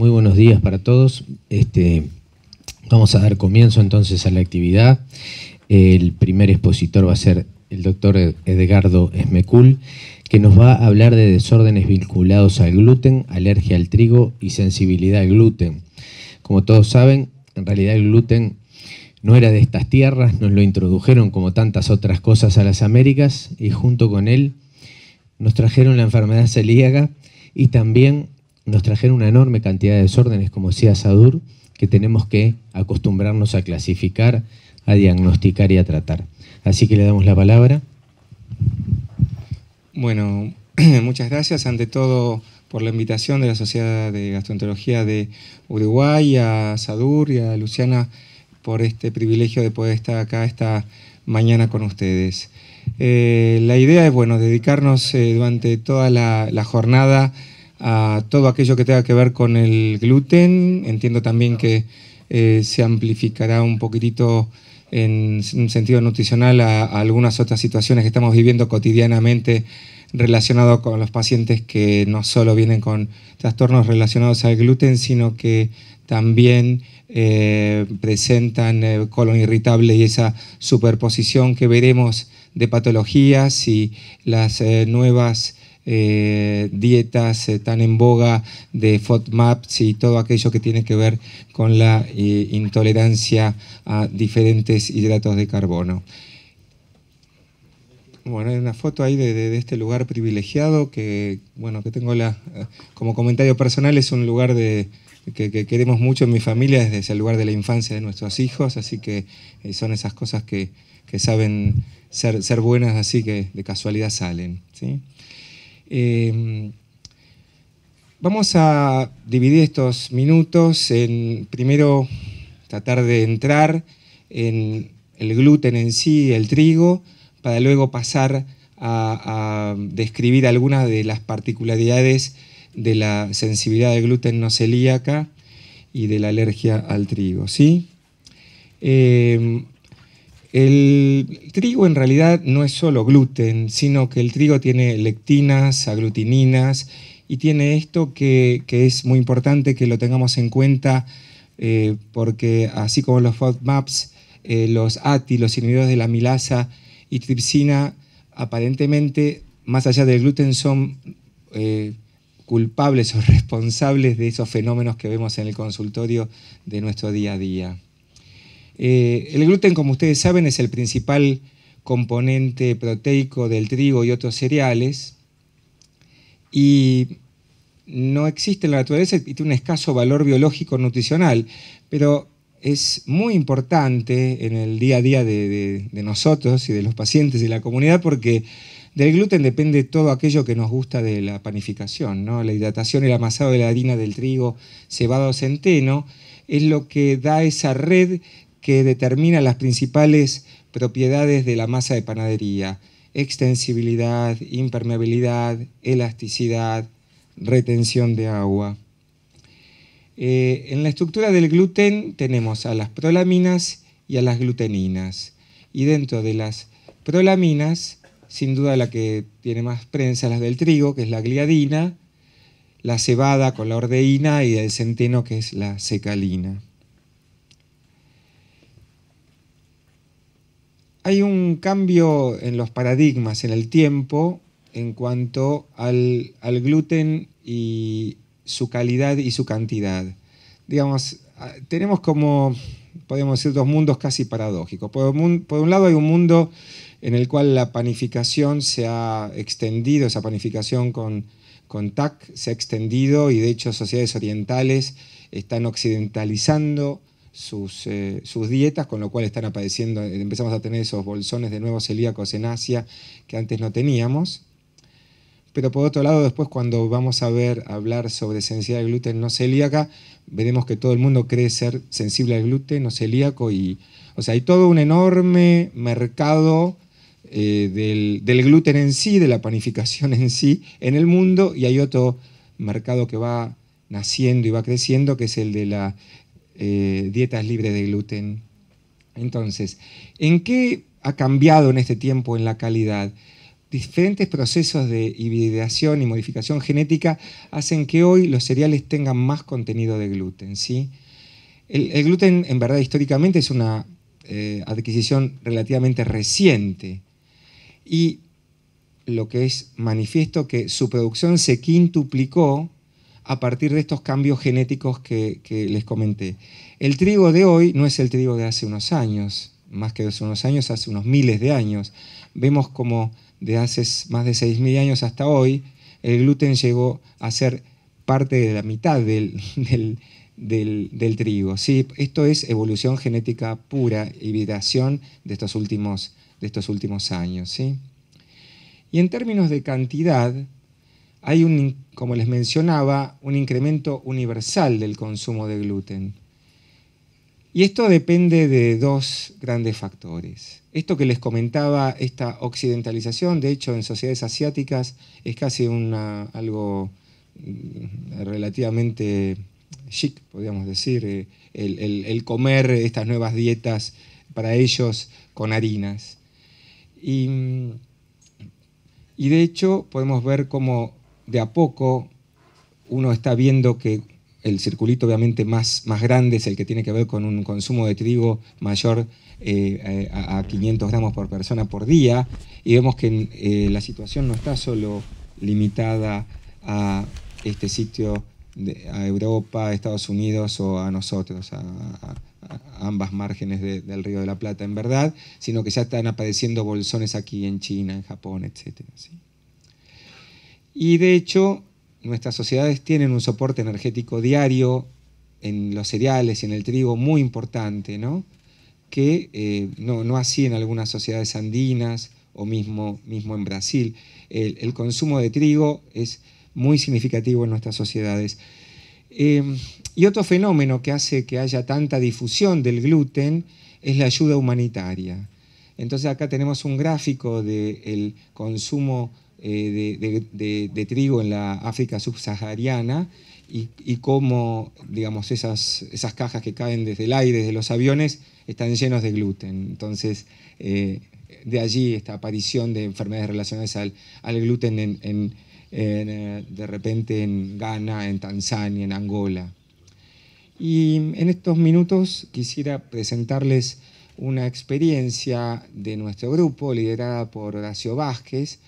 Muy buenos días para todos. Este, vamos a dar comienzo entonces a la actividad. El primer expositor va a ser el doctor Edgardo Esmecul, que nos va a hablar de desórdenes vinculados al gluten, alergia al trigo y sensibilidad al gluten. Como todos saben, en realidad el gluten no era de estas tierras, nos lo introdujeron como tantas otras cosas a las Américas y junto con él nos trajeron la enfermedad celíaca y también nos trajeron una enorme cantidad de desórdenes, como decía Sadur, que tenemos que acostumbrarnos a clasificar, a diagnosticar y a tratar. Así que le damos la palabra. Bueno, muchas gracias ante todo por la invitación de la Sociedad de Gastroenterología de Uruguay, a Sadur y a Luciana por este privilegio de poder estar acá esta mañana con ustedes. Eh, la idea es, bueno, dedicarnos eh, durante toda la jornada a todo aquello que tenga que ver con el gluten. Entiendo también que eh, se amplificará un poquitito en un sentido nutricional a, algunas otras situaciones que estamos viviendo cotidianamente relacionado con los pacientes que no solo vienen con trastornos relacionados al gluten, sino que también eh, presentan eh, colon irritable y esa superposición que veremos de patologías y las nuevas eh, dietas eh, tan en boga de FODMAPs y todo aquello que tiene que ver con la eh, intolerancia a diferentes hidratos de carbono. Bueno, hay una foto ahí de, este lugar privilegiado que, bueno, que tengo la, como comentario personal, es un lugar de, que, queremos mucho en mi familia, es el lugar de la infancia de nuestros hijos, así que son esas cosas que, saben ser, ser, buenas, así que de casualidad salen. ¿sí? Em, vamos a dividir estos minutos en, primero, tratar de entrar en el gluten en sí, el trigo, para luego pasar a, describir algunas de las particularidades de la sensibilidad al gluten no celíaca y de la alergia al trigo. ¿sí? Em, el trigo en realidad no es solo gluten, sino que el trigo tiene lectinas, aglutininas y tiene esto que, es muy importante que lo tengamos en cuenta eh, porque así como los FODMAPs, eh, los ATI, los inhibidores de la milasa y tripsina, aparentemente, más allá del gluten, son eh, culpables o responsables de esos fenómenos que vemos en el consultorio de nuestro día a día. Eh, el gluten, como ustedes saben, es el principal componente proteico del trigo y otros cereales y no existe en la naturaleza y tiene un escaso valor biológico nutricional, pero es muy importante en el día a día de, nosotros y de los pacientes y de la comunidad porque del gluten depende todo aquello que nos gusta de la panificación, La hidratación, el amasado de la harina del trigo, cebado o centeno, es lo que da esa red que determina las principales propiedades de la masa de panadería, extensibilidad, impermeabilidad, elasticidad, retención de agua. Eh, en la estructura del gluten tenemos a las prolaminas y a las gluteninas. Y dentro de las prolaminas, sin duda la que tiene más prensa las del trigo, que es la gliadina, la cebada con la ordeína y el centeno, que es la secalina. hay un cambio en los paradigmas, en el tiempo, en cuanto al, gluten y su calidad y su cantidad. Digamos, ah, tenemos como, podemos decir, dos mundos casi paradójicos. Por un, lado hay un mundo en el cual la panificación se ha extendido, esa panificación con, con TAC se ha extendido y de hecho sociedades orientales están occidentalizando eh, sus, dietas, con lo cual están apareciendo, eh, empezamos a tener esos bolsones de nuevos celíacos en Asia que antes no teníamos. Pero por otro lado, después cuando vamos a ver hablar sobre sensibilidad al gluten no celíaca, veremos que todo el mundo cree ser sensible al gluten no celíaco y, o sea, hay todo un enorme mercado eh, del gluten en sí, de la panificación en sí en el mundo y hay otro mercado que va naciendo y va creciendo, que es el de la eh, dietas libres de gluten. Entonces, ¿en qué ha cambiado en este tiempo en la calidad? Diferentes procesos de hibridación y modificación genética hacen que hoy los cereales tengan más contenido de gluten. ¿sí? El, gluten, en verdad, históricamente es una eh, adquisición relativamente reciente. Y lo que es manifiesto que su producción se quintuplicó a partir de estos cambios genéticos que, les comenté. El trigo de hoy no es el trigo de hace unos años, más que hace unos años, hace unos miles de años. Vemos como de hace más de 6.000 años hasta hoy, el gluten llegó a ser parte de la mitad del, del, trigo. esto es evolución genética pura y vibración de estos últimos, de estos últimos años. ¿sí? Y en términos de cantidad, hay, un, como les mencionaba, un incremento universal del consumo de gluten. Y esto depende de dos grandes factores. Esto que les comentaba, esta occidentalización, de hecho en sociedades asiáticas es casi algo mm, relativamente chic, podríamos decir, eh, el, comer estas nuevas dietas para ellos con harinas. Y, mm, y de hecho podemos ver cómo de a poco uno está viendo que el circulito obviamente más, más grande es el que tiene que ver con un consumo de trigo mayor eh, a, 500 gramos por persona por día y vemos que eh, la situación no está solo limitada a este sitio, de, a Europa, a Estados Unidos o a nosotros, a, ambas márgenes del río de la Plata en verdad, sino que ya están apareciendo bolsones aquí en China, en Japón, etc. Y de hecho, nuestras sociedades tienen un soporte energético diario en los cereales y en el trigo muy importante, ¿no? que eh, no, así en algunas sociedades andinas o mismo, mismo en Brasil. El, consumo de trigo es muy significativo en nuestras sociedades. Em, y otro fenómeno que hace que haya tanta difusión del gluten es la ayuda humanitaria. Entonces acá tenemos un gráfico del consumo eh, de, trigo en la África subsahariana y, cómo digamos, esas, cajas que caen desde el aire, desde los aviones, están llenos de gluten. Entonces, eh, de allí esta aparición de enfermedades relacionadas al, gluten eh, de repente en Ghana, en Tanzania, en Angola. Y en estos minutos quisiera presentarles una experiencia de nuestro grupo liderada por Horacio Vázquez,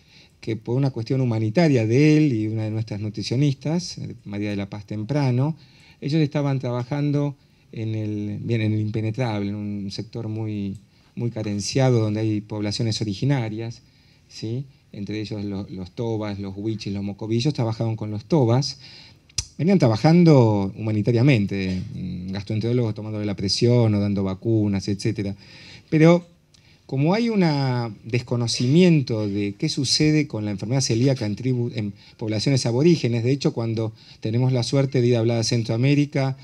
que por una cuestión humanitaria de él y una de nuestras nutricionistas, eh, María de la Paz Temprano, ellos estaban trabajando en el, bien, en el impenetrable, en un sector muy, muy carenciado donde hay poblaciones originarias, ¿sí? entre ellos los, tobas, los huiches, los mocovillos, trabajaban con los tobas, venían trabajando humanitariamente, mm, gastroenterólogos tomándole la presión o dando vacunas, etc. Pero como hay un desconocimiento de qué sucede con la enfermedad celíaca en, en poblaciones aborígenes, de hecho cuando tenemos la suerte de ir a hablar a Centroamérica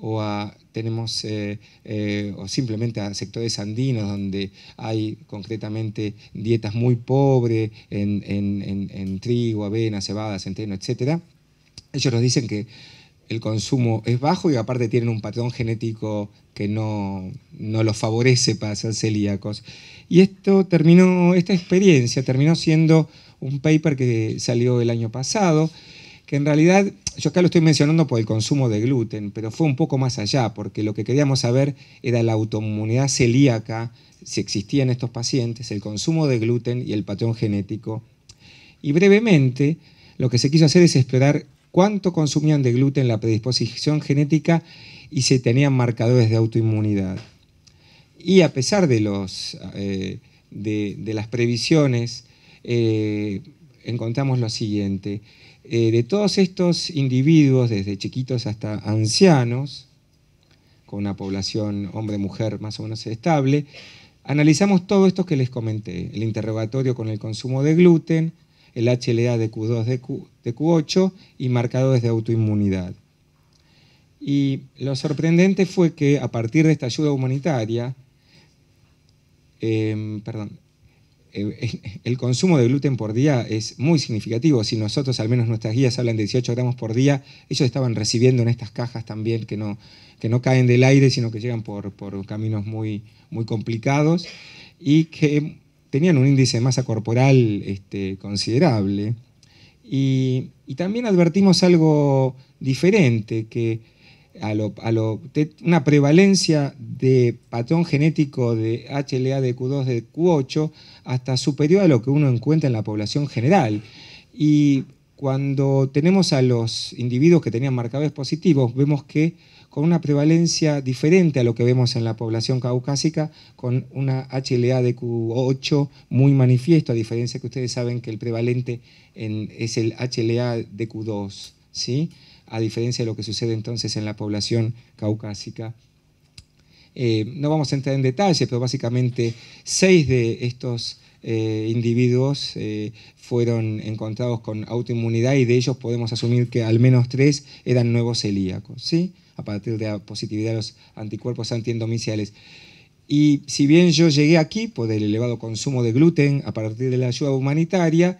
o, tenemos, eh, eh, o simplemente a sectores andinos donde hay concretamente dietas muy pobres en, en trigo, avena, cebada, centeno, etc., ellos nos dicen que el consumo es bajo y aparte tienen un patrón genético que no, no los favorece para ser celíacos. Y esto terminó, esta experiencia terminó siendo un paper que salió el año pasado, que en realidad yo acá lo estoy mencionando por el consumo de gluten, pero fue un poco más allá, porque lo que queríamos saber era la autoinmunidad celíaca, si existía en estos pacientes, el consumo de gluten y el patrón genético. Y brevemente, lo que se quiso hacer es explorar cuánto consumían de gluten la predisposición genética y se tenían marcadores de autoinmunidad. Y a pesar de, eh, de, las previsiones, eh, encontramos lo siguiente. Eh, de todos estos individuos, desde chiquitos hasta ancianos, con una población hombre-mujer más o menos estable, analizamos todo esto que les comenté, el interrogatorio con el consumo de gluten, el HLA de Q2 de, Q, 8 y marcado de autoinmunidad. Y lo sorprendente fue que a partir de esta ayuda humanitaria, em, perdón, eh, el consumo de gluten por día es muy significativo. Si nosotros, al menos nuestras guías, hablan de 18 gramos por día, ellos estaban recibiendo en estas cajas también que no, que no caen del aire, sino que llegan por, por caminos muy, muy complicados y que tenían un índice de masa corporal este, considerable. Y, también advertimos algo diferente, que una prevalencia de patrón genético de HLA de Q2 de Q8 hasta superior a lo que uno encuentra en la población general. Y cuando tenemos a los individuos que tenían marcadores positivos, vemos que con una prevalencia diferente a lo que vemos en la población caucásica, con una HLA de Q8 muy manifiesto, a diferencia que ustedes saben que el prevalente es el HLA de Q2, ¿sí? a diferencia de lo que sucede entonces en la población caucásica. Eh, no vamos a entrar en detalle, pero básicamente seis de estos eh, individuos eh, fueron encontrados con autoinmunidad y de ellos podemos asumir que al menos tres eran nuevos celíacos. ¿sí? a partir de la positividad de los anticuerpos antiendomiciales. Y si bien yo llegué aquí por el elevado consumo de gluten a partir de la ayuda humanitaria,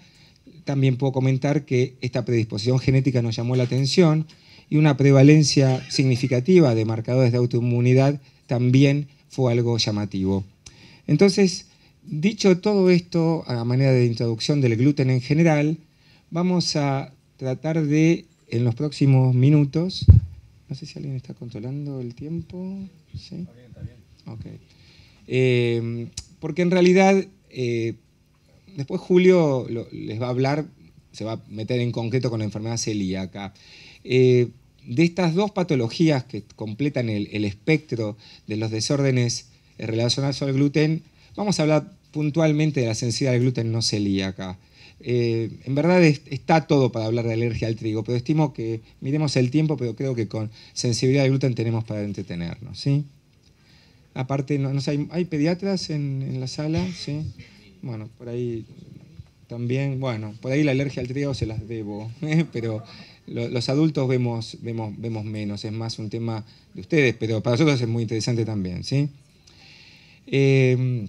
también puedo comentar que esta predisposición genética nos llamó la atención y una prevalencia significativa de marcadores de autoinmunidad también fue algo llamativo. Entonces, dicho todo esto a manera de introducción del gluten en general, vamos a tratar de, en los próximos minutos, no sé si alguien está controlando el tiempo. ¿Sí? Está bien, está bien. Eh, porque en realidad, eh, después Julio les va a hablar, se va a meter en concreto con la enfermedad celíaca. Eh, de estas dos patologías que completan el, el espectro de los desórdenes relacionados al gluten, vamos a hablar puntualmente de la sensibilidad al gluten no celíaca. Eh, en verdad está todo para hablar de alergia al trigo, pero estimo que miremos el tiempo, pero creo que con sensibilidad al gluten tenemos para entretenernos. ¿sí? Aparte, no, ¿hay, pediatras en, la sala? ¿sí? Bueno, por ahí también, bueno, por ahí la alergia al trigo se las debo, ¿eh? pero los adultos vemos, vemos, vemos menos, es más un tema de ustedes, pero para nosotros es muy interesante también. ¿sí? Eh,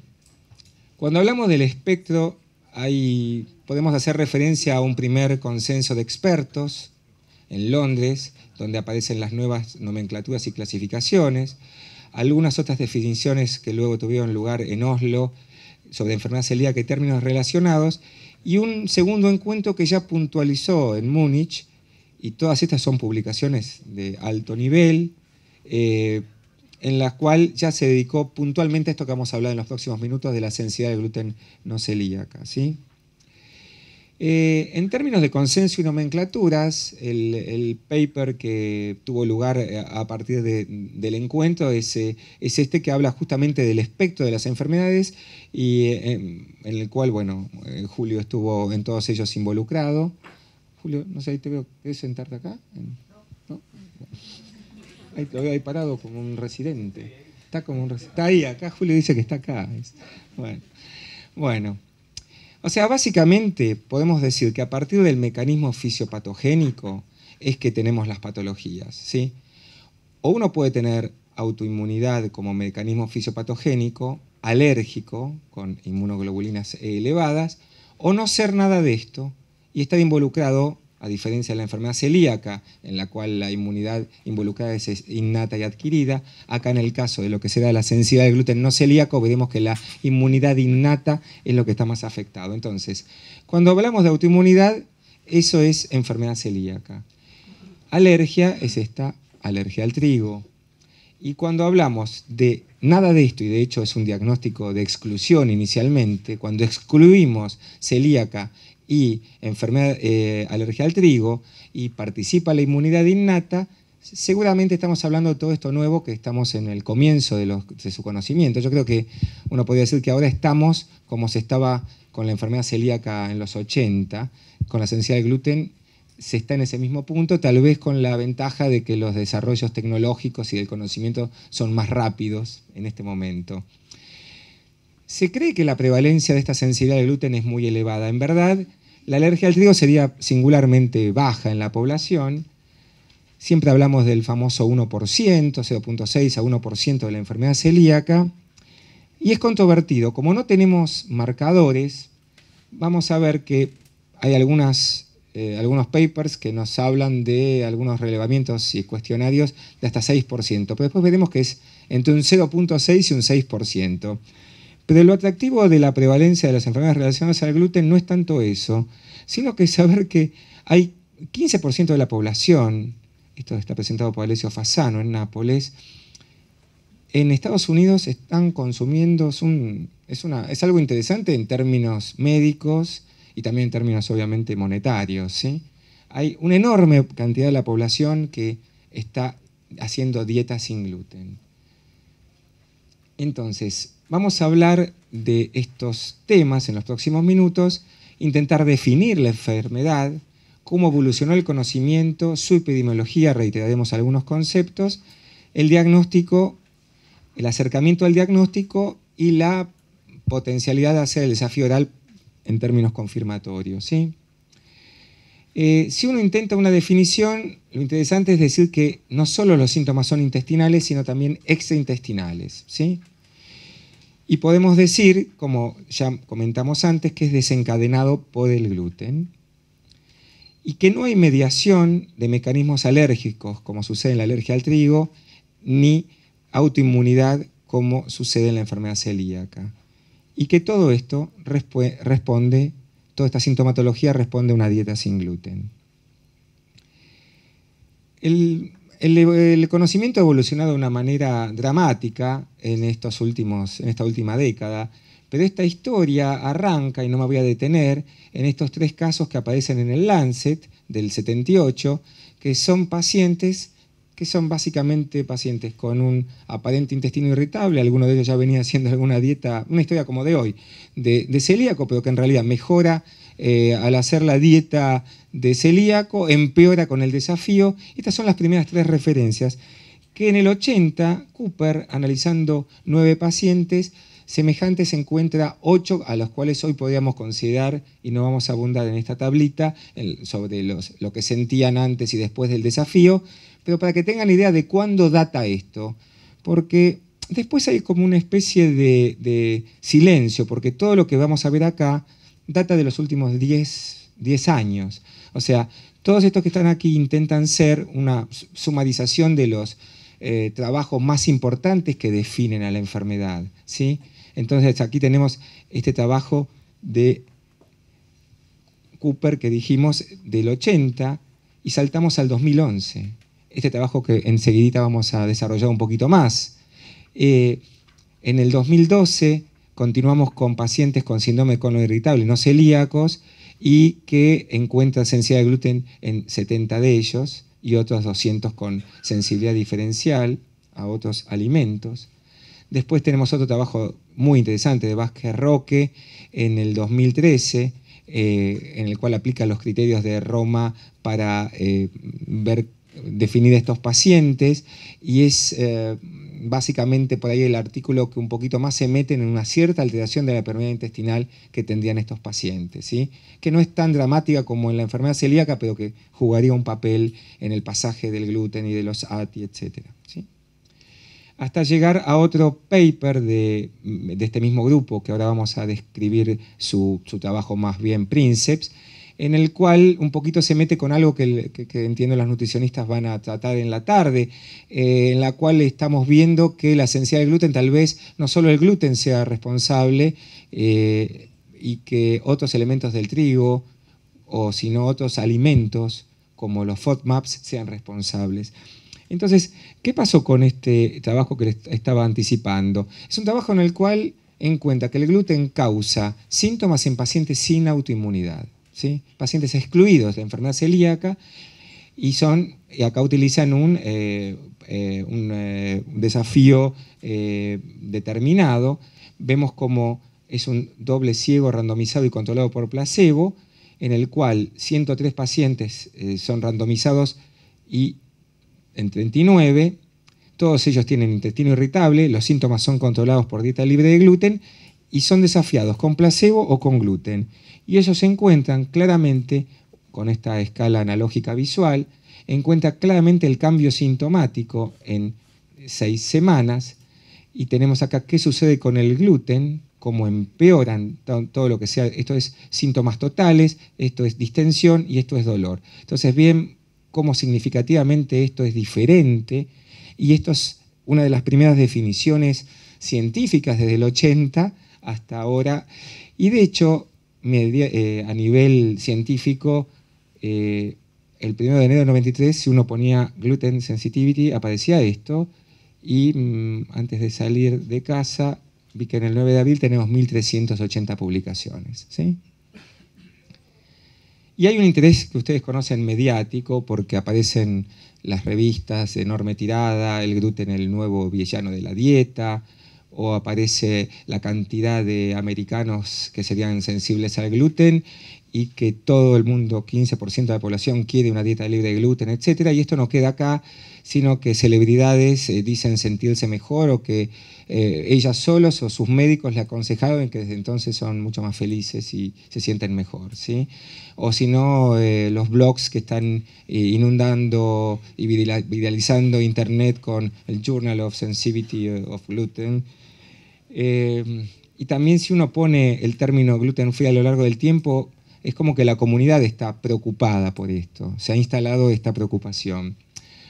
cuando hablamos del espectro hay, podemos hacer referencia a un primer consenso de expertos en Londres, donde aparecen las nuevas nomenclaturas y clasificaciones, algunas otras definiciones que luego tuvieron lugar en Oslo sobre enfermedad celíaca y términos relacionados, y un segundo encuentro que ya puntualizó en Múnich, y todas estas son publicaciones de alto nivel, eh, en la cual ya se dedicó puntualmente a esto que vamos a hablar en los próximos minutos de la sensibilidad del gluten no celíaca. ¿sí? Eh, en términos de consenso y nomenclaturas, el, paper que tuvo lugar eh, a partir del encuentro eh, es, este que habla justamente del espectro de las enfermedades y en el cual, bueno, Julio estuvo en todos ellos involucrado. Julio, no sé, te veo, ¿quieres sentarte acá? ¿No? Ahí parado como un residente. Está como un Está ahí, acá Julio dice que está acá. Bueno. bueno. O sea, básicamente podemos decir que a partir del mecanismo fisiopatogénico es que tenemos las patologías, ¿sí? O uno puede tener autoinmunidad como mecanismo fisiopatogénico, alérgico, con inmunoglobulinas elevadas, o no ser nada de esto y estar involucrado a diferencia de la enfermedad celíaca, en la cual la inmunidad involucrada es innata y adquirida, acá en el caso de lo que será la sensibilidad al gluten no celíaco, veremos que la inmunidad innata es lo que está más afectado. Entonces, cuando hablamos de autoinmunidad, eso es enfermedad celíaca. Alergia es esta alergia al trigo. Y cuando hablamos de nada de esto, y de hecho es un diagnóstico de exclusión inicialmente, cuando excluimos celíaca y enfermedad, eh, alergia al trigo y participa la inmunidad innata, seguramente estamos hablando de todo esto nuevo que estamos en el comienzo de, su conocimiento. Yo creo que uno podría decir que ahora estamos como se estaba con la enfermedad celíaca en los 80, con la sensibilidad al gluten se está en ese mismo punto, tal vez con la ventaja de que los desarrollos tecnológicos y del conocimiento son más rápidos en este momento. Se cree que la prevalencia de esta sensibilidad al gluten es muy elevada. En verdad, la alergia al trigo sería singularmente baja en la población. Siempre hablamos del famoso 1%, 0.6 a 1% de la enfermedad celíaca. Y es controvertido. Como no tenemos marcadores, vamos a ver que hay eh, algunos papers que nos hablan de algunos relevamientos y cuestionarios de hasta 6%. Pero después veremos que es entre un 0.6 y un 6%. Pero lo atractivo de la prevalencia de las enfermedades relacionadas al gluten no es tanto eso, sino que saber que hay 15% de la población, esto está presentado por Alessio Fasano en Nápoles, en Estados Unidos están consumiendo, es, algo interesante en términos médicos y también en términos obviamente monetarios. Hay una enorme cantidad de la población que está haciendo dieta sin gluten. Entonces, Vamos a hablar de estos temas en los próximos minutos, intentar definir la enfermedad, cómo evolucionó el conocimiento, su epidemiología, reiteraremos algunos conceptos, el diagnóstico, el acercamiento al diagnóstico y la potencialidad de hacer el desafío oral en términos confirmatorios. ¿sí? Eh, si uno intenta una definición, lo interesante es decir que no solo los síntomas son intestinales, sino también extraintestinales. ¿sí? Y podemos decir, como ya comentamos antes, que es desencadenado por el gluten y que no hay mediación de mecanismos alérgicos, como sucede en la alergia al trigo, ni autoinmunidad, como sucede en la enfermedad celíaca. Y que todo esto responde, toda esta sintomatología responde a una dieta sin gluten. El el, conocimiento ha evolucionado de una manera dramática en, estos últimos, en esta última década, pero esta historia arranca, y no me voy a detener, en estos tres casos que aparecen en el Lancet del 78, que son pacientes que son básicamente pacientes con un aparente intestino irritable, alguno de ellos ya venía haciendo alguna dieta, una historia como de hoy, de celíaco, pero que en realidad mejora eh, al hacer la dieta de celíaco, empeora con el desafío. Estas son las primeras tres referencias que en el 80 Cooper, analizando nueve pacientes, semejantes encuentra ocho a los cuales hoy podríamos considerar, y no vamos a abundar en esta tablita, sobre lo que sentían antes y después del desafío, pero para que tengan idea de cuándo data esto, porque después hay como una especie de silencio, porque todo lo que vamos a ver acá data de los últimos 10, años. O sea, todos estos que están aquí intentan ser una sumarización de los eh, trabajos más importantes que definen a la enfermedad. ¿sí? Entonces aquí tenemos este trabajo de Cooper que dijimos del 80 y saltamos al 2011. Este trabajo que enseguidita vamos a desarrollar un poquito más. Eh, en el 2012 continuamos con pacientes con síndrome de irritable no celíacos y que encuentran sensibilidad de gluten en 70 de ellos y otros 200 con sensibilidad diferencial a otros alimentos. Después tenemos otro trabajo muy interesante de Vázquez Roque en el 2013, eh, en el cual aplica los criterios de Roma para eh, ver, definir estos pacientes y es eh, básicamente por ahí el artículo que un poquito más se meten en una cierta alteración de la permeabilidad intestinal que tendrían estos pacientes, que no es tan dramática como en la enfermedad celíaca, pero que jugaría un papel en el pasaje del gluten y de los ATI, etc. Hasta llegar a otro paper de, este mismo grupo, que ahora vamos a describir su, su trabajo más bien, Princeps, en el cual un poquito se mete con algo que, entiendo las nutricionistas van a tratar en la tarde, eh, en la cual estamos viendo que la esencia del gluten, tal vez no solo el gluten sea responsable eh, y que otros elementos del trigo o sino otros alimentos como los FODMAPs sean responsables. Entonces, ¿qué pasó con este trabajo que estaba anticipando? Es un trabajo en el cual cuenta que el gluten causa síntomas en pacientes sin autoinmunidad pacientes excluidos de enfermedad celíaca y acá utilizan un, eh, eh, eh, desafío determinado. Vemos como es un doble ciego randomizado y controlado por placebo, en el cual 103 pacientes son randomizados y en 39, todos ellos tienen intestino irritable, los síntomas son controlados por dieta libre de gluten y son desafiados con placebo o con gluten y ellos se encuentran claramente, con esta escala analógica visual, encuentra claramente el cambio sintomático en seis semanas y tenemos acá qué sucede con el gluten, cómo empeoran todo lo que sea, esto es síntomas totales, esto es distensión y esto es dolor. Entonces, bien, cómo significativamente esto es diferente y esto es una de las primeras definiciones científicas desde el 80 hasta ahora y de hecho eh, a nivel científico, eh, el 1 de enero del 93, si uno ponía gluten sensitivity, aparecía esto. Y mm, antes de salir de casa, vi que en el 9 de abril tenemos 1.380 publicaciones. Y hay un interés que ustedes conocen mediático porque aparecen las revistas enorme tirada, el gluten el nuevo villano de la dieta, o aparece la cantidad de americanos que serían sensibles al gluten y que todo el mundo, 15% de la población, quiere una dieta libre de gluten, etc. Y esto no queda acá, sino que celebridades eh, dicen sentirse mejor o que eh, ellas solas o sus médicos le aconsejaban que desde entonces son mucho más felices y se sienten mejor. ¿sí? O si no, eh, los blogs que están inundando y viralizando Internet con el Journal of Sensitivity of Gluten. y también si uno pone el término gluten free a lo largo del tiempo, es como que la comunidad está preocupada por esto, se ha instalado esta preocupación.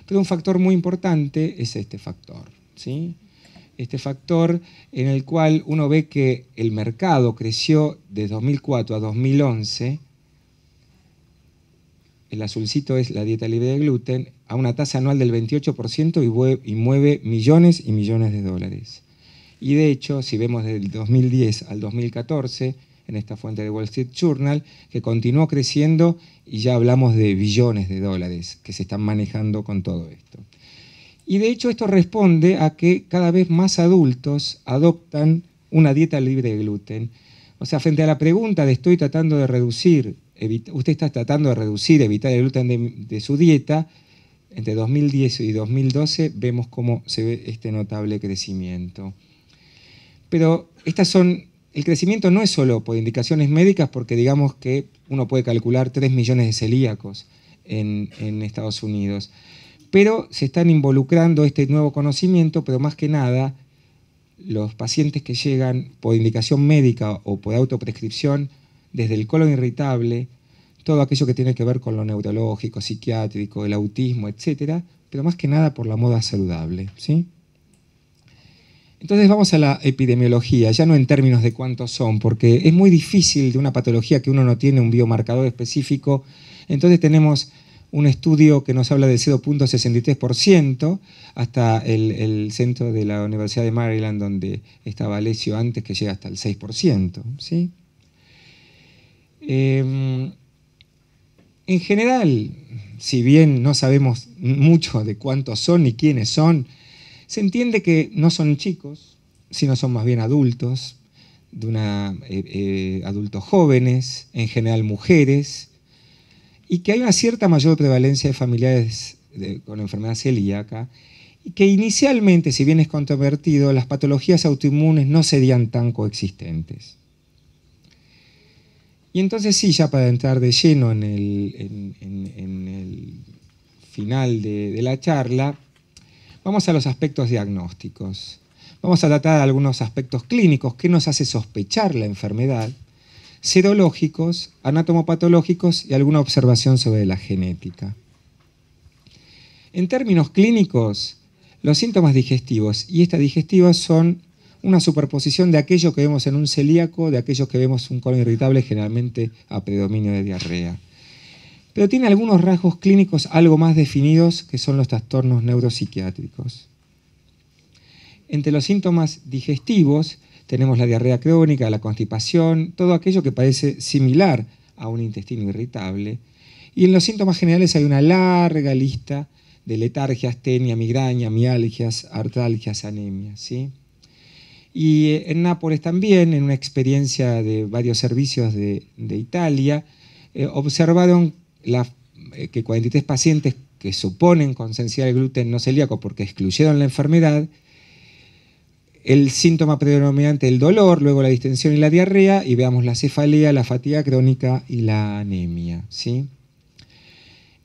Pero un factor muy importante es este factor, ¿sí? Este factor en el cual uno ve que el mercado creció de 2004 a 2011, el azulcito es la dieta libre de gluten, a una tasa anual del 28% y mueve millones y millones de dólares. Y de hecho, si vemos del 2010 al 2014, en esta fuente de Wall Street Journal, que continuó creciendo y ya hablamos de billones de dólares que se están manejando con todo esto. Y de hecho esto responde a que cada vez más adultos adoptan una dieta libre de gluten. O sea, frente a la pregunta de estoy tratando de reducir, usted está tratando de reducir, evitar el gluten de, su dieta, entre 2010 y 2012 vemos cómo se ve este notable crecimiento. Pero estas son el crecimiento no es solo por indicaciones médicas, porque digamos que uno puede calcular 3 millones de celíacos en, en Estados Unidos. Pero se están involucrando este nuevo conocimiento, pero más que nada los pacientes que llegan por indicación médica o por autoprescripción desde el colon irritable, todo aquello que tiene que ver con lo neurológico, psiquiátrico, el autismo, etcétera, pero más que nada por la moda saludable, ¿sí? Entonces vamos a la epidemiología, ya no en términos de cuántos son, porque es muy difícil de una patología que uno no tiene un biomarcador específico. Entonces tenemos un estudio que nos habla del 0.63% hasta el, centro de la Universidad de Maryland, donde estaba Alessio antes, que llega hasta el 6%. ¿sí? Em, en general, si bien no sabemos mucho de cuántos son ni quiénes son, se entiende que no son chicos, sino son más bien adultos, eh, eh, adultos jóvenes, en general mujeres, y que hay una cierta mayor prevalencia de familiares con enfermedad celíaca, y que inicialmente, si bien es controvertido, las patologías autoinmunes no serían tan coexistentes. Y entonces sí, ya para entrar de lleno en el, final de la charla, Vamos a los aspectos diagnósticos. Vamos a tratar algunos aspectos clínicos que nos hace sospechar la enfermedad, serológicos, anatomopatológicos y alguna observación sobre la genética. En términos clínicos, los síntomas digestivos y esta digestiva son una superposición de aquello que vemos en un celíaco, de aquello que vemos en un colon irritable, generalmente a predominio de diarrea pero tiene algunos rasgos clínicos algo más definidos que son los trastornos neuropsiquiátricos. Entre los síntomas digestivos tenemos la diarrea crónica, la constipación, todo aquello que parece similar a un intestino irritable. Y en los síntomas generales hay una larga lista de letargias, tenia, migraña, mialgias, artralgias, anemias. ¿sí? Y eh, en Nápoles también, en una experiencia de varios servicios de, Italia, eh, observaron eh, que 43 pacientes que suponen consenciar el gluten no celíaco porque excluyeron la enfermedad, el síntoma predominante el dolor, luego la distensión y la diarrea, y veamos la cefalea, la fatiga crónica y la anemia. ¿sí?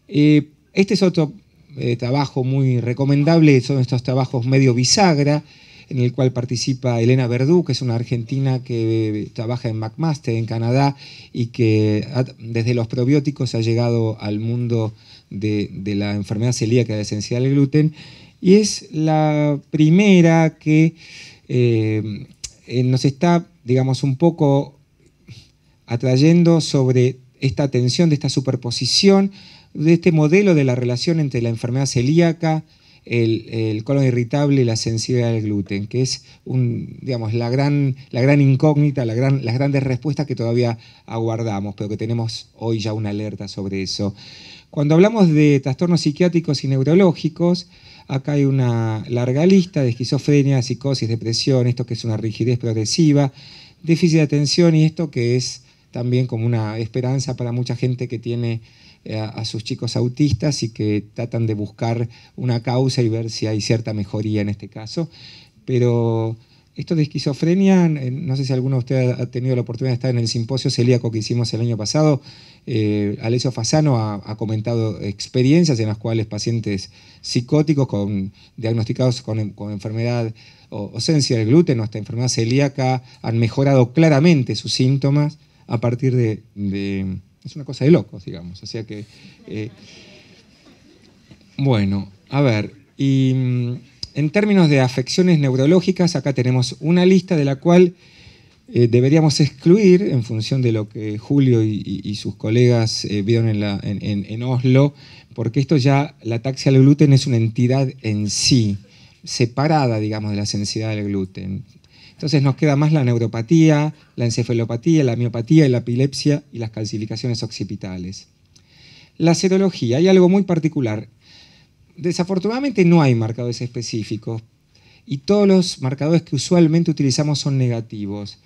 Eh, este es otro eh, trabajo muy recomendable, son estos trabajos medio bisagra, en el cual participa Elena Verdú, que es una argentina que eh, trabaja en McMaster, en Canadá, y que desde los probióticos ha llegado al mundo de, la enfermedad celíaca de esencial del gluten, y es la primera que eh, eh, nos está, digamos, un poco atrayendo sobre esta atención, de esta superposición, de este modelo de la relación entre la enfermedad celíaca, el, colon irritable y la sensibilidad al gluten, que es un, digamos, la, gran, la gran incógnita, la gran, las grandes respuestas que todavía aguardamos, pero que tenemos hoy ya una alerta sobre eso. Cuando hablamos de trastornos psiquiátricos y neurológicos, acá hay una larga lista de esquizofrenia, psicosis, depresión, esto que es una rigidez progresiva, déficit de atención y esto que es también como una esperanza para mucha gente que tiene a, sus chicos autistas y que tratan de buscar una causa y ver si hay cierta mejoría en este caso. Pero esto de esquizofrenia, no sé si alguno de ustedes ha tenido la oportunidad de estar en el simposio celíaco que hicimos el año pasado. Eh, Alessio Fasano ha, comentado experiencias en las cuales pacientes psicóticos con, diagnosticados con, enfermedad o ausencia de gluten o esta enfermedad celíaca han mejorado claramente sus síntomas a partir de es una cosa de locos, digamos. O sea eh, bueno, a ver, y mm, en términos de afecciones neurológicas, acá tenemos una lista de la cual eh, deberíamos excluir, en función de lo que Julio y, sus colegas eh, vieron en, Oslo, porque esto ya, la taxia al gluten es una entidad en sí, separada, digamos, de la sensibilidad al gluten. Entonces nos queda más la neuropatía, la encefalopatía, la miopatía y la epilepsia y las calcificaciones occipitales. La serología, hay algo muy particular. Desafortunadamente no hay marcadores específicos y todos los marcadores que usualmente utilizamos son negativos.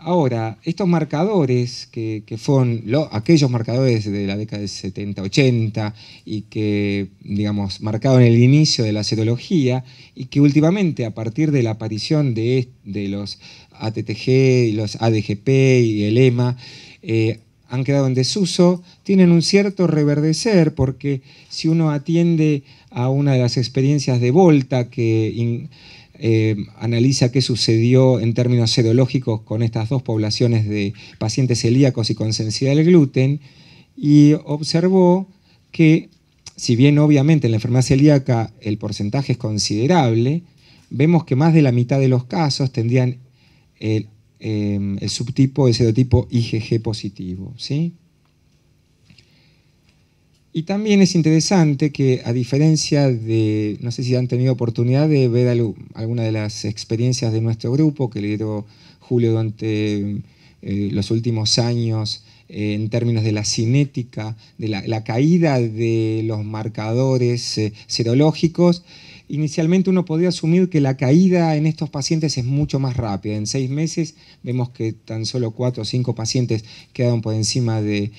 Ahora, estos marcadores, que, fueron aquellos marcadores de la década de 70-80 y que, digamos, marcaron el inicio de la serología y que últimamente a partir de la aparición de, los ATTG y los ADGP y el EMA, eh, han quedado en desuso, tienen un cierto reverdecer porque si uno atiende a una de las experiencias de Volta que... Eh, analiza qué sucedió en términos serológicos con estas dos poblaciones de pacientes celíacos y con sensibilidad al gluten y observó que si bien obviamente en la enfermedad celíaca el porcentaje es considerable, vemos que más de la mitad de los casos tendrían el, eh, el subtipo, el serotipo IgG positivo. ¿sí? Y también es interesante que, a diferencia de, no sé si han tenido oportunidad de ver alguna de las experiencias de nuestro grupo que le dio Julio durante eh, los últimos años eh, en términos de la cinética, de la, caída de los marcadores eh, serológicos, inicialmente uno podía asumir que la caída en estos pacientes es mucho más rápida. En seis meses vemos que tan solo cuatro o cinco pacientes quedan por encima del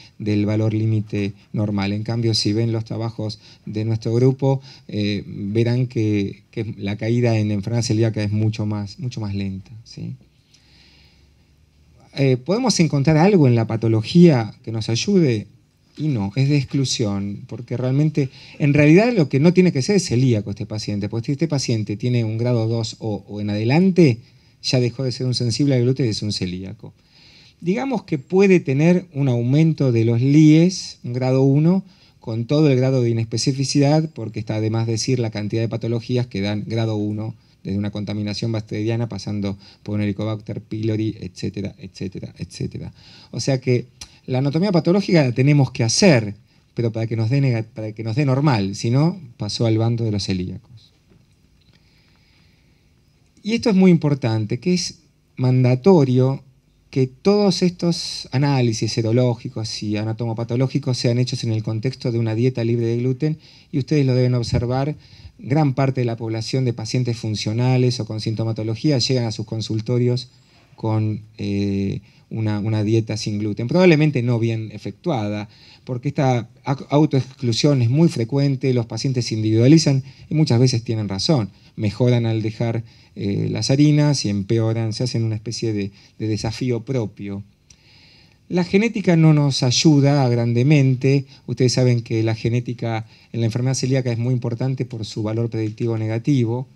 valor límite normal. En cambio, si ven los trabajos de nuestro grupo, eh, verán que, la caída en enfermedad celíaca es mucho más, mucho más lenta. Eh, ¿podemos encontrar algo en la patología que nos ayude? Y no, es de exclusión, porque realmente, en realidad lo que no tiene que ser es celíaco este paciente, porque si este paciente tiene un grado 2 o, en adelante, ya dejó de ser un sensible al gluten y es un celíaco. Digamos que puede tener un aumento de los LIES, un grado 1, con todo el grado de inespecificidad, porque está además decir la cantidad de patologías que dan grado 1 desde una contaminación bacteriana pasando por un helicobacter pylori, etcétera, etcétera, etcétera. O sea que la anatomía patológica la tenemos que hacer, pero para que nos dé, para que nos dé normal, si no, pasó al bando de los celíacos. Y esto es muy importante, que es mandatorio que todos estos análisis serológicos y anatomopatológicos sean hechos en el contexto de una dieta libre de gluten y ustedes lo deben observar gran parte de la población de pacientes funcionales o con sintomatología llegan a sus consultorios con eh, una, dieta sin gluten, probablemente no bien efectuada, porque esta autoexclusión es muy frecuente, los pacientes se individualizan y muchas veces tienen razón, mejoran al dejar eh, las harinas y empeoran, se hacen una especie de desafío propio. La genética no nos ayuda grandemente. Ustedes saben que la genética en la enfermedad celíaca es muy importante por su valor predictivo negativo,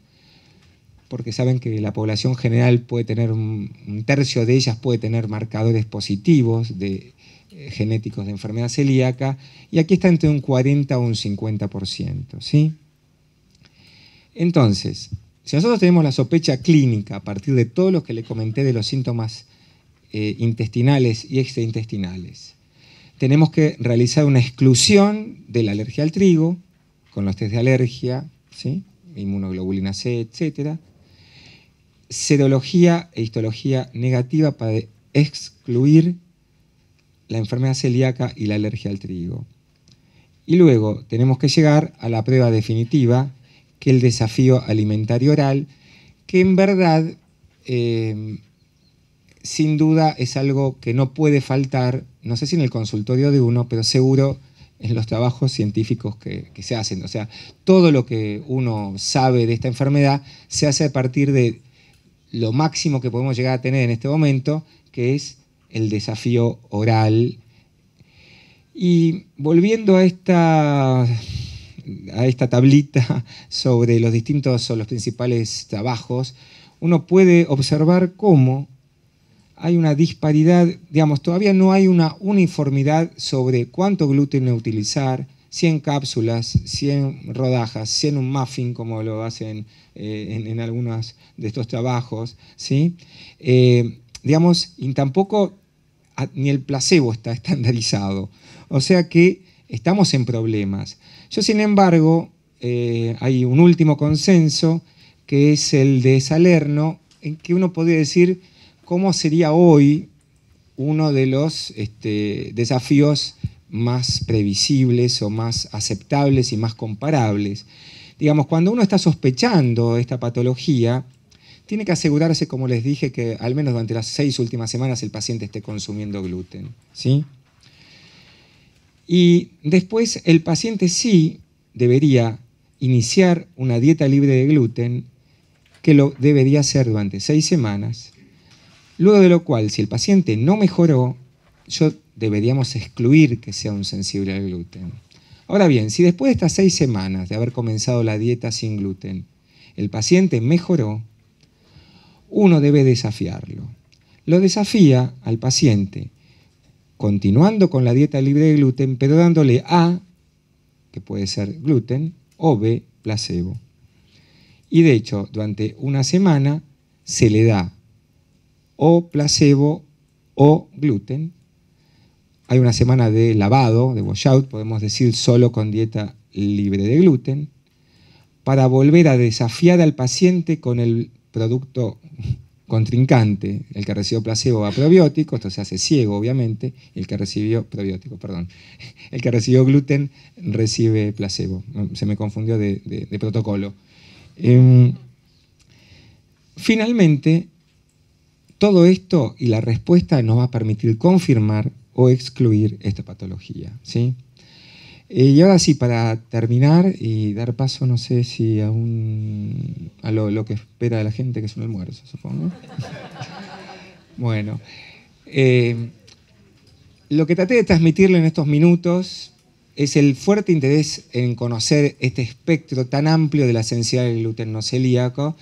porque saben que la población general puede tener un, tercio de ellas puede tener marcadores positivos de eh, genéticos de enfermedad celíaca y aquí está entre un 40 o un 50%, ¿sí? Entonces, si nosotros tenemos la sospecha clínica a partir de todo lo que le comenté de los síntomas eh, intestinales y extraintestinales. Tenemos que realizar una exclusión de la alergia al trigo, con los test de alergia, ¿sí? inmunoglobulina C, etc. Serología e histología negativa para excluir la enfermedad celíaca y la alergia al trigo. Y luego tenemos que llegar a la prueba definitiva, que es el desafío alimentario oral, que en verdad eh, sin duda es algo que no puede faltar, no sé si en el consultorio de uno, pero seguro en los trabajos científicos que, se hacen. O sea, todo lo que uno sabe de esta enfermedad se hace a partir de lo máximo que podemos llegar a tener en este momento, que es el desafío oral. Y volviendo a esta, a esta tablita sobre los distintos o los principales trabajos, uno puede observar cómo hay una disparidad, digamos, todavía no hay una uniformidad sobre cuánto gluten utilizar, 100 cápsulas, 100 rodajas, 100 un muffin, como lo hacen eh, en, algunos de estos trabajos, ¿sí? Eh, digamos, y tampoco ni el placebo está estandarizado. O sea que estamos en problemas. Yo, sin embargo, eh, hay un último consenso, que es el de Salerno, en que uno podría decir cómo sería hoy uno de los este, desafíos más previsibles o más aceptables y más comparables. Digamos, cuando uno está sospechando esta patología, tiene que asegurarse, como les dije, que al menos durante las seis últimas semanas el paciente esté consumiendo gluten. ¿sí? Y después el paciente sí debería iniciar una dieta libre de gluten, que lo debería hacer durante seis semanas, Luego de lo cual, si el paciente no mejoró, yo deberíamos excluir que sea un sensible al gluten. Ahora bien, si después de estas seis semanas de haber comenzado la dieta sin gluten, el paciente mejoró, uno debe desafiarlo. Lo desafía al paciente, continuando con la dieta libre de gluten, pero dándole A, que puede ser gluten, o B, placebo. Y de hecho, durante una semana se le da o placebo o gluten. Hay una semana de lavado, de washout, podemos decir solo con dieta libre de gluten, para volver a desafiar al paciente con el producto contrincante, el que recibió placebo a probiótico, esto se hace ciego obviamente, el que recibió probiótico, perdón, el que recibió gluten recibe placebo, se me confundió de, protocolo. Em, finalmente, todo esto y la respuesta nos va a permitir confirmar o excluir esta patología. ¿sí? Eh, y ahora sí, para terminar y dar paso, no sé si a, a lo, que espera la gente, que es un almuerzo, supongo. bueno, eh, lo que traté de transmitirle en estos minutos es el fuerte interés en conocer este espectro tan amplio de la esencia del gluten no celíaco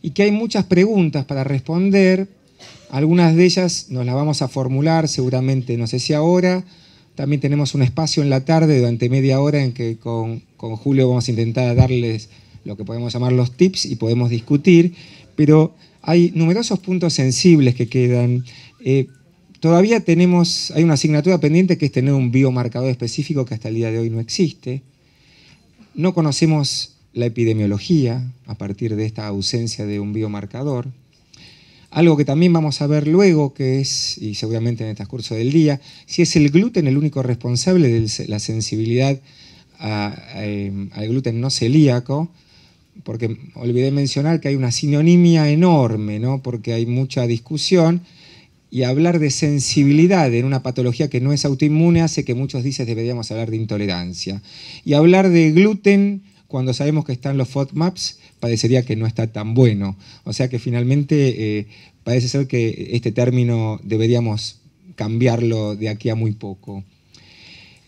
y que hay muchas preguntas para responder algunas de ellas nos las vamos a formular seguramente, no sé si ahora. También tenemos un espacio en la tarde durante media hora en que con, Julio vamos a intentar darles lo que podemos llamar los tips y podemos discutir, pero hay numerosos puntos sensibles que quedan. Eh, todavía tenemos, hay una asignatura pendiente que es tener un biomarcador específico que hasta el día de hoy no existe. No conocemos la epidemiología a partir de esta ausencia de un biomarcador. Algo que también vamos a ver luego, que es, y seguramente en el transcurso del día, si es el gluten el único responsable de la sensibilidad em, al gluten no celíaco, porque olvidé mencionar que hay una sinonimia enorme, ¿no? porque hay mucha discusión, y hablar de sensibilidad en una patología que no es autoinmune hace que muchos dicen deberíamos hablar de intolerancia. Y hablar de gluten cuando sabemos que están los FODMAPs, parecería que no está tan bueno. O sea que finalmente eh, parece ser que este término deberíamos cambiarlo de aquí a muy poco.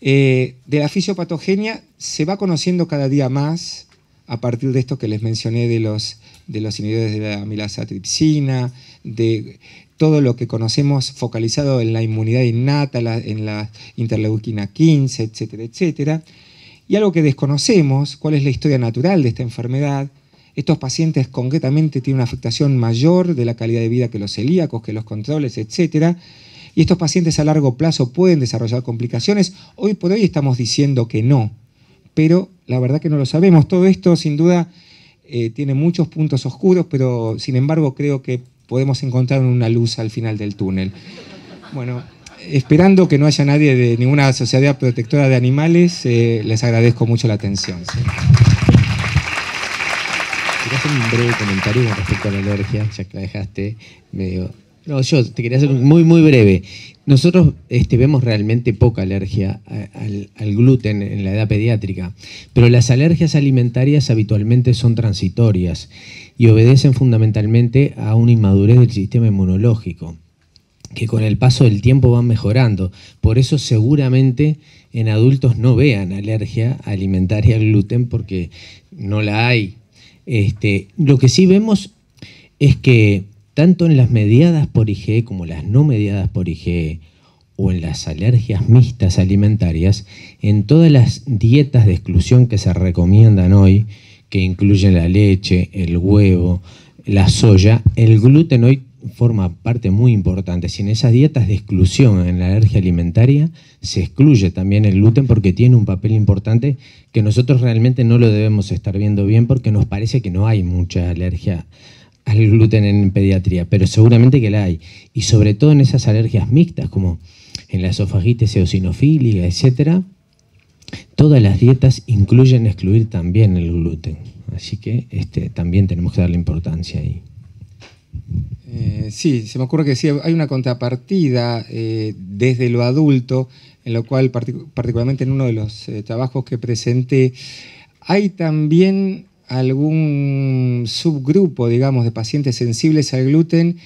Eh, de la fisiopatogenia se va conociendo cada día más a partir de esto que les mencioné de los, de inhibidores de la amilasa de todo lo que conocemos focalizado en la inmunidad innata, en la interleuquina 15, etcétera, etcétera. Y algo que desconocemos, cuál es la historia natural de esta enfermedad, estos pacientes concretamente tienen una afectación mayor de la calidad de vida que los celíacos, que los controles, etc. Y estos pacientes a largo plazo pueden desarrollar complicaciones. Hoy por hoy estamos diciendo que no, pero la verdad que no lo sabemos. Todo esto sin duda eh, tiene muchos puntos oscuros, pero sin embargo creo que podemos encontrar una luz al final del túnel. Bueno, esperando que no haya nadie de ninguna sociedad protectora de animales, eh, les agradezco mucho la atención. Quería hacer un breve comentario respecto a la alergia, ya que la dejaste medio... No, yo te quería hacer muy, muy breve. Nosotros este, vemos realmente poca alergia al, gluten en la edad pediátrica, pero las alergias alimentarias habitualmente son transitorias y obedecen fundamentalmente a una inmadurez del sistema inmunológico que con el paso del tiempo van mejorando. Por eso seguramente en adultos no vean alergia alimentaria al gluten porque no la hay. Este, lo que sí vemos es que tanto en las mediadas por IgE como las no mediadas por IgE o en las alergias mixtas alimentarias, en todas las dietas de exclusión que se recomiendan hoy, que incluyen la leche, el huevo, la soya, el gluten hoy forma parte muy importante. Si en esas dietas de exclusión en la alergia alimentaria se excluye también el gluten porque tiene un papel importante que nosotros realmente no lo debemos estar viendo bien porque nos parece que no hay mucha alergia al gluten en pediatría, pero seguramente que la hay. Y sobre todo en esas alergias mixtas como en la esofagitis eosinofílica, etcétera, todas las dietas incluyen excluir también el gluten. Así que este, también tenemos que darle importancia ahí. Eh, sí, se me ocurre que sí, hay una contrapartida eh, desde lo adulto, en lo cual particularmente en uno de los eh, trabajos que presenté, hay también algún subgrupo, digamos, de pacientes sensibles al gluten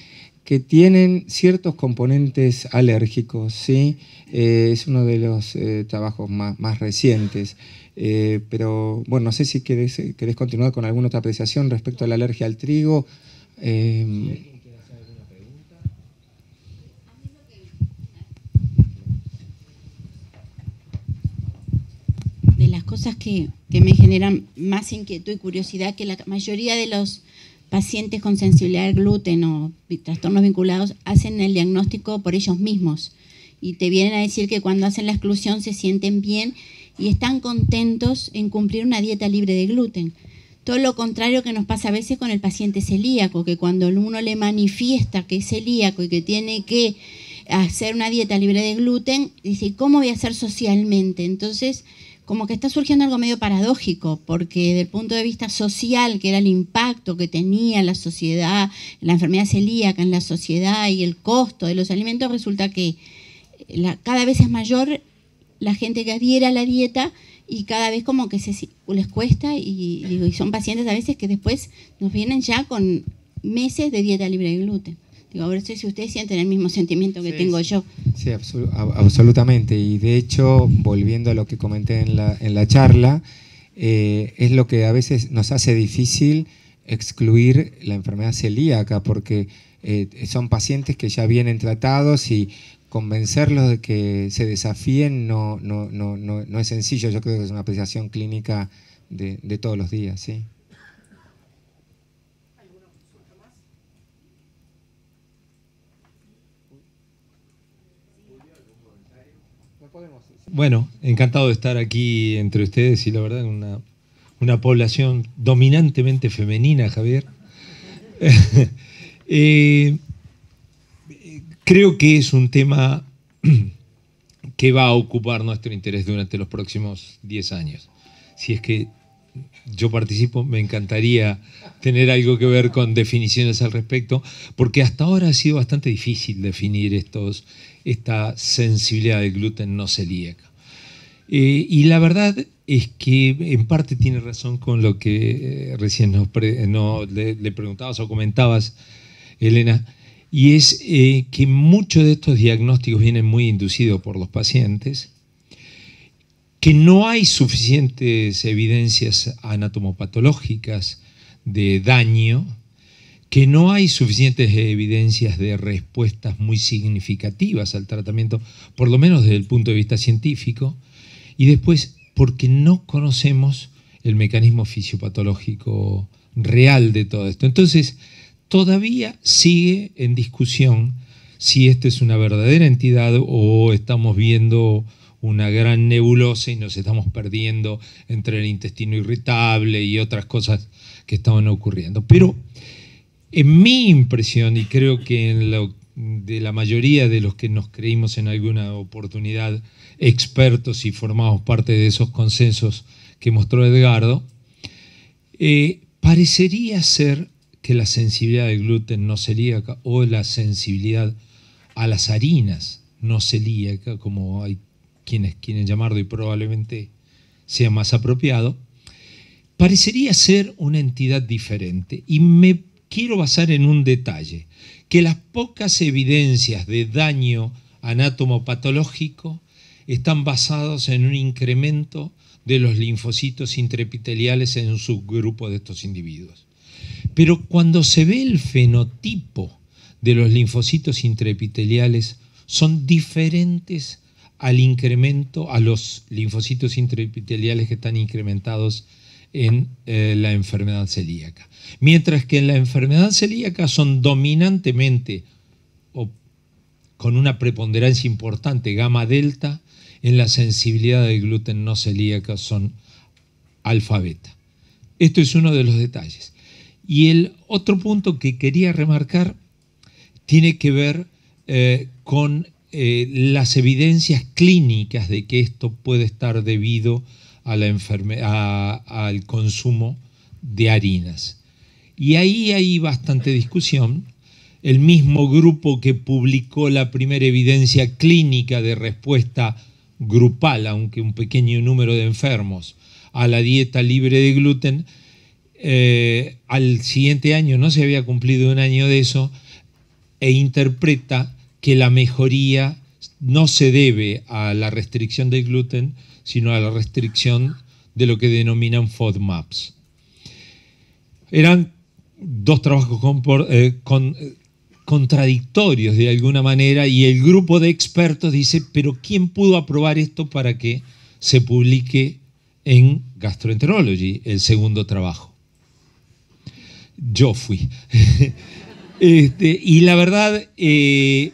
que tienen ciertos componentes alérgicos, ¿sí? es uno de los trabajos más, recientes. pero bueno, no sé si querés, continuar con alguna otra apreciación respecto a la alergia al trigo. cosas que, me generan más inquietud y curiosidad que la mayoría de los pacientes con sensibilidad al gluten o trastornos vinculados hacen el diagnóstico por ellos mismos y te vienen a decir que cuando hacen la exclusión se sienten bien y están contentos en cumplir una dieta libre de gluten. Todo lo contrario que nos pasa a veces con el paciente celíaco, que cuando uno le manifiesta que es celíaco y que tiene que hacer una dieta libre de gluten, dice, ¿cómo voy a hacer socialmente? Entonces, como que está surgiendo algo medio paradójico, porque desde el punto de vista social, que era el impacto que tenía la sociedad, la enfermedad celíaca en la sociedad y el costo de los alimentos, resulta que eh, cada vez es mayor la gente que adhiera a la dieta y cada vez como que se, les cuesta y, y son pacientes a veces que después nos vienen ya con meses de dieta libre de gluten. Digo, a sé si ustedes sienten el mismo sentimiento que tengo yo. Sí, absolutamente. Y de hecho, volviendo a lo que comenté en la, en la charla, eh, es lo que a veces nos hace difícil excluir la enfermedad celíaca, porque eh, son pacientes que ya vienen tratados y convencerlos de que se desafíen no, no, es sencillo. Yo creo que es una apreciación clínica de, de todos los días. ¿sí? Bueno, encantado de estar aquí entre ustedes y la verdad, una, una población dominantemente femenina, Javier. Eh, creo que es un tema que va a ocupar nuestro interés durante los próximos 10 años, si es que yo participo, me encantaría tener algo que ver con definiciones al respecto, porque hasta ahora ha sido bastante difícil definir estos, esta sensibilidad de gluten no celíaca. Eh, y la verdad es que en parte tiene razón con lo que eh, recién eh, le, preguntabas o comentabas, Elena, y es que muchos de estos diagnósticos vienen muy inducidos por los pacientes que no hay suficientes evidencias anatomopatológicas de daño, que no hay suficientes evidencias de respuestas muy significativas al tratamiento, por lo menos desde el punto de vista científico, y después porque no conocemos el mecanismo fisiopatológico real de todo esto. Entonces, todavía sigue en discusión si esta es una verdadera entidad o estamos viendo una gran nebulosa y nos estamos perdiendo entre el intestino irritable y otras cosas que estaban ocurriendo. Pero en mi impresión, y creo que en de la mayoría de los que nos creímos en alguna oportunidad expertos y formamos parte de esos consensos que mostró Edgardo, eh, parecería ser que la sensibilidad al gluten no celíaca o la sensibilidad a las harinas no celíaca, como hay quienes quieren llamarlo y probablemente sea más apropiado, parecería ser una entidad diferente. Y me quiero basar en un detalle, que las pocas evidencias de daño anatomopatológico están basadas en un incremento de los linfocitos intraepiteliales en un subgrupo de estos individuos. Pero cuando se ve el fenotipo de los linfocitos intraepiteliales, son diferentes al incremento, a los linfocitos intraepiteliales que están incrementados en eh, la enfermedad celíaca. Mientras que en la enfermedad celíaca son dominantemente o con una preponderancia importante gamma delta, en la sensibilidad del gluten no celíaca son alfa beta. Esto es uno de los detalles. Y el otro punto que quería remarcar tiene que ver eh, con eh, las evidencias clínicas de que esto puede estar debido a la al consumo de harinas. Y ahí hay bastante discusión. El mismo grupo que publicó la primera evidencia clínica de respuesta grupal, aunque un pequeño número de enfermos, a la dieta libre de gluten, eh, al siguiente año no se había cumplido un año de eso, e interpreta que la mejoría no se debe a la restricción del gluten, sino a la restricción de lo que denominan FODMAPs. Eran dos trabajos eh, eh, contradictorios de alguna manera y el grupo de expertos dice, pero ¿quién pudo aprobar esto para que se publique en Gastroenterology, el segundo trabajo? Yo fui. Este, y la verdad, eh,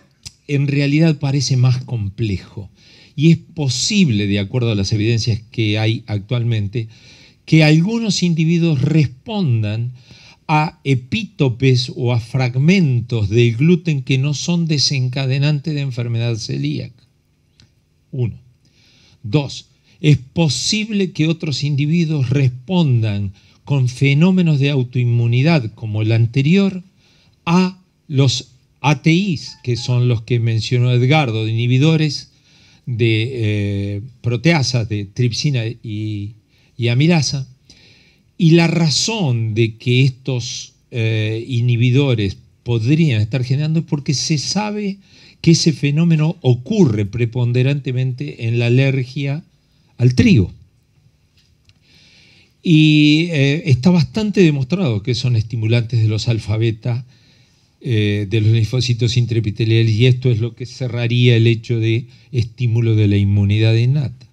en realidad parece más complejo. Y es posible, de acuerdo a las evidencias que hay actualmente, que algunos individuos respondan a epítopes o a fragmentos del gluten que no son desencadenantes de enfermedad celíaca. Uno. Dos. Es posible que otros individuos respondan con fenómenos de autoinmunidad como el anterior a los ATIs, que son los que mencionó Edgardo, de inhibidores de eh, proteasa proteasas, de tripsina y, amilasa. Y la razón de que estos eh, inhibidores podrían estar generando es porque se sabe que ese fenómeno ocurre preponderantemente en la alergia al trigo. Y eh, está bastante demostrado que son estimulantes de los alfabetas eh, de los linfocitos intraepiteliales y esto es lo que cerraría el hecho de estímulo de la inmunidad innata.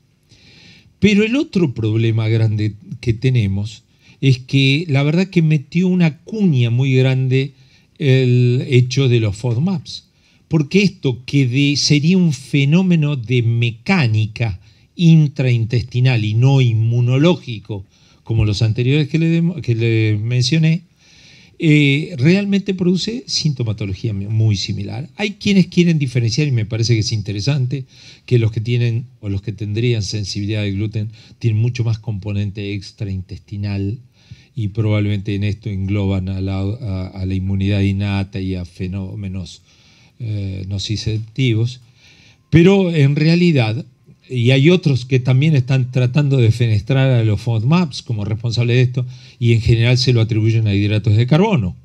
Pero el otro problema grande que tenemos es que la verdad que metió una cuña muy grande el hecho de los FODMAPs, porque esto que sería un fenómeno de mecánica intraintestinal y no inmunológico, como los anteriores que le, que le mencioné, eh, realmente produce sintomatología muy similar. Hay quienes quieren diferenciar, y me parece que es interesante, que los que tienen o los que tendrían sensibilidad al gluten tienen mucho más componente extraintestinal y probablemente en esto engloban a la, inmunidad innata y a fenómenos eh, nociceptivos. Pero en realidad y hay otros que también están tratando de fenestrar a los FODMAPs como responsables de esto y en general se lo atribuyen a hidratos de carbono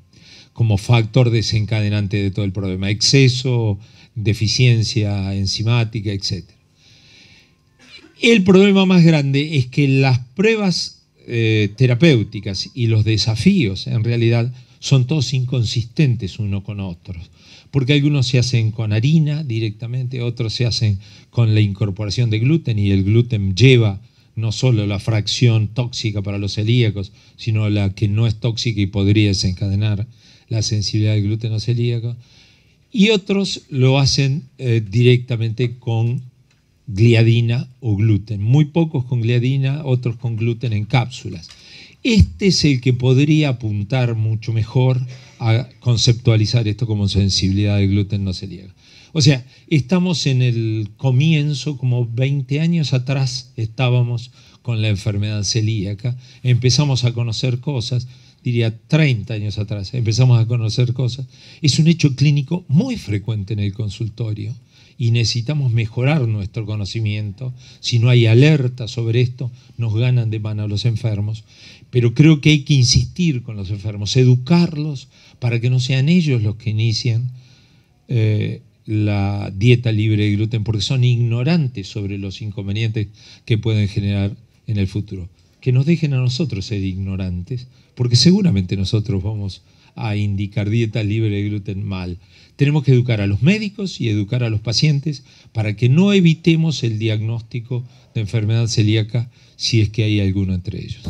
como factor desencadenante de todo el problema, exceso, deficiencia enzimática, etc. El problema más grande es que las pruebas eh, terapéuticas y los desafíos en realidad son todos inconsistentes uno con otros porque algunos se hacen con harina directamente, otros se hacen con la incorporación de gluten y el gluten lleva no solo la fracción tóxica para los celíacos, sino la que no es tóxica y podría desencadenar la sensibilidad al gluten o celíaco. Y otros lo hacen eh, directamente con gliadina o gluten. Muy pocos con gliadina, otros con gluten en cápsulas este es el que podría apuntar mucho mejor a conceptualizar esto como sensibilidad de gluten no celíaca. O sea, estamos en el comienzo, como 20 años atrás estábamos con la enfermedad celíaca, empezamos a conocer cosas, diría 30 años atrás, empezamos a conocer cosas. Es un hecho clínico muy frecuente en el consultorio y necesitamos mejorar nuestro conocimiento. Si no hay alerta sobre esto, nos ganan de mano los enfermos pero creo que hay que insistir con los enfermos, educarlos para que no sean ellos los que inician eh, la dieta libre de gluten, porque son ignorantes sobre los inconvenientes que pueden generar en el futuro. Que nos dejen a nosotros ser ignorantes, porque seguramente nosotros vamos a indicar dieta libre de gluten mal. Tenemos que educar a los médicos y educar a los pacientes para que no evitemos el diagnóstico de enfermedad celíaca si es que hay alguno entre ellos.